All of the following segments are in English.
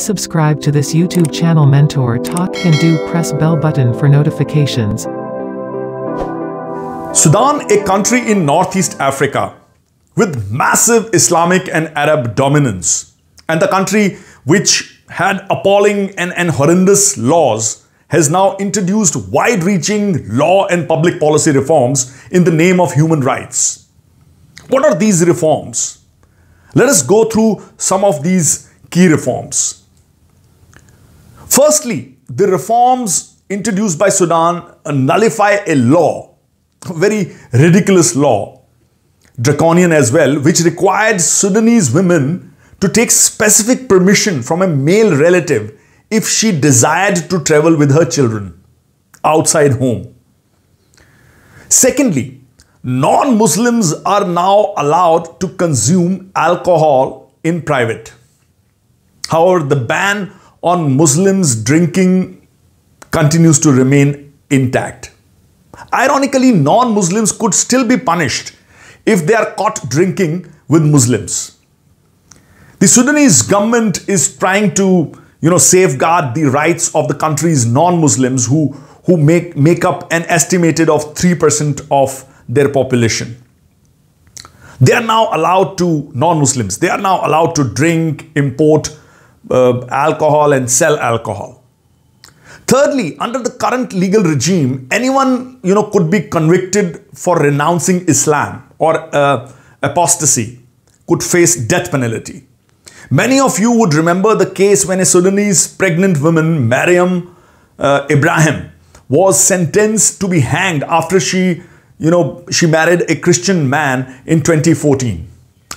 Please subscribe to this YouTube channel Mentor Talk and do press bell button for notifications. Sudan, a country in Northeast Africa with massive Islamic and Arab dominance, and the country which had appalling and, and horrendous laws has now introduced wide reaching law and public policy reforms in the name of human rights. What are these reforms? Let us go through some of these key reforms. Firstly, the reforms introduced by Sudan nullify a law, a very ridiculous law, draconian as well, which required Sudanese women to take specific permission from a male relative if she desired to travel with her children outside home. Secondly, non Muslims are now allowed to consume alcohol in private. However, the ban on Muslims drinking continues to remain intact. Ironically, non Muslims could still be punished if they are caught drinking with Muslims. The Sudanese government is trying to, you know, safeguard the rights of the country's non-Muslims who, who make, make up an estimated of 3% of their population. They are now allowed to, non-Muslims, they are now allowed to drink, import uh, alcohol and sell alcohol. Thirdly, under the current legal regime, anyone you know could be convicted for renouncing Islam or uh, apostasy, could face death penalty. Many of you would remember the case when a Sudanese pregnant woman, Mariam uh, Ibrahim, was sentenced to be hanged after she, you know, she married a Christian man in 2014.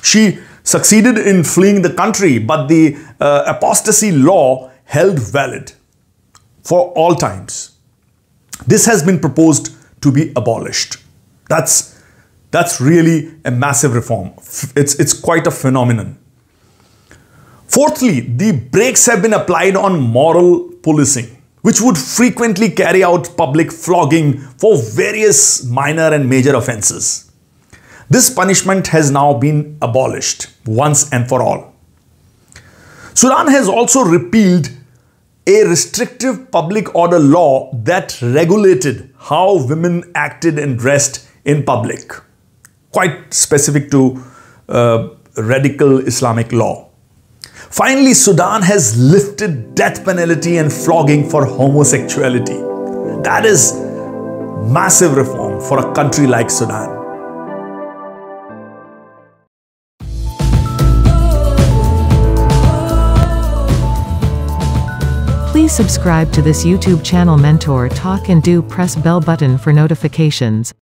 She succeeded in fleeing the country, but the uh, apostasy law held valid for all times. This has been proposed to be abolished. That's, that's really a massive reform. It's, it's quite a phenomenon. Fourthly, the brakes have been applied on moral policing, which would frequently carry out public flogging for various minor and major offenses. This punishment has now been abolished once and for all. Sudan has also repealed a restrictive public order law that regulated how women acted and dressed in public, quite specific to uh, radical Islamic law. Finally, Sudan has lifted death penalty and flogging for homosexuality. That is massive reform for a country like Sudan. Please subscribe to this YouTube channel Mentor Talk and do press bell button for notifications.